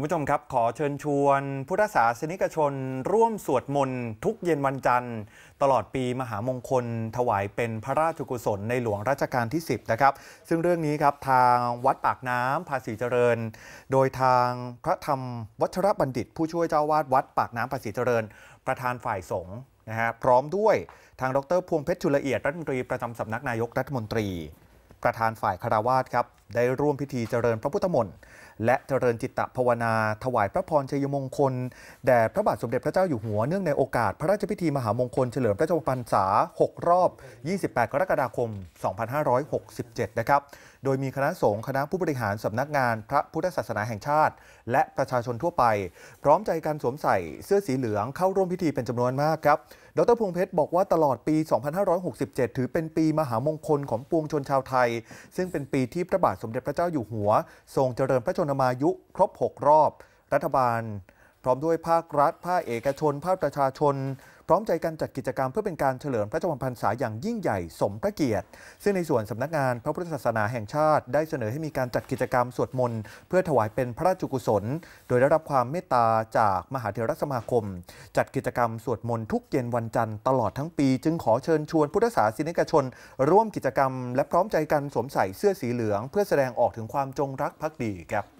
คุณผู้ชมครับขอเชิญชวน พุทธศาสนิกชน ร่วมสวดมนต์ทุกเย็นวันจันทร์ ตลอดปีมหามงคล ถวายเป็นพระราชกุศลในหลวงรัชกาลที่ 10 นะครับ ซึ่งเรื่องนี้ครับทางวัดปากน้ำภาษีเจริญ โดยทางพระธรรมวัชรบัณฑิต ผู้ช่วยเจ้าวาดวัดปากน้ำภาษีเจริญ ประธานฝ่ายสงฆ์นะฮะพร้อมด้วยทางดรพวงเพชรชุลเอียดรัฐมนตรี ประจำสำนักนายกรัฐมนตรีประธานฝ่ายคารวาสครับได้ร่วมพิธีเจริญพระพุทธมนต์ และเจริญจิตตภาวนาถวายพระพรชัยมงคล แด่พระบาทสมเด็จพระเจ้าอยู่หัว เนื่องในโอกาสพระราชพิธีมหามงคลเฉลิมพระชนมพรรษา 6รอบ 28 กรกฎาคม 2567นะครับ โดยมีคณะสงฆ์คณะผู้บริหารสำนักงาน พระพุทธศาสนาแห่งชาติ และประชาชนทั่วไป พร้อมใจกันสวมใส่เสื้อสีเหลืองเข้าร่วมพิธีเป็นจำนวนมากครับ ดรพงเพชรบอกว่าตลอดปี 2567ถือเป็นปีมหามงคลของปวงชนชาวไทย ซึ่งเป็นปีที่พระบาทสมเด็จพระเจ้าอยู่หัว ทรงเจริญพระชนมายุ ครบ 6 รอบ รัฐบาลพร้อมด้วยภาครัฐ ภาคเอกชน ภาคประชาชน พร้อมใจกันจัดกิจกรรมเพื่อเป็นการเฉลิมพระชนมพรรษาอย่างยิ่งใหญ่สมพระเกียรติ ซึ่งในส่วนสำนักงานพระพุทธศาสนาแห่งชาติ ได้เสนอให้มีการจัดกิจกรรมสวดมนต์เพื่อถวายเป็นพระราชกุศล โดยได้รับความเมตตาจากมหาเถรสมาคม จัดกิจกรรมสวดมนต์ทุกเย็นวันจันทร์ตลอดทั้งปี จึงขอเชิญชวนพุทธศาสนิกชน ร่วมกิจกรรม และพร้อมใจกันสวมใส่เสื้อสีเหลือง เพื่อแสดงออกถึงความจงรักภักดีครับ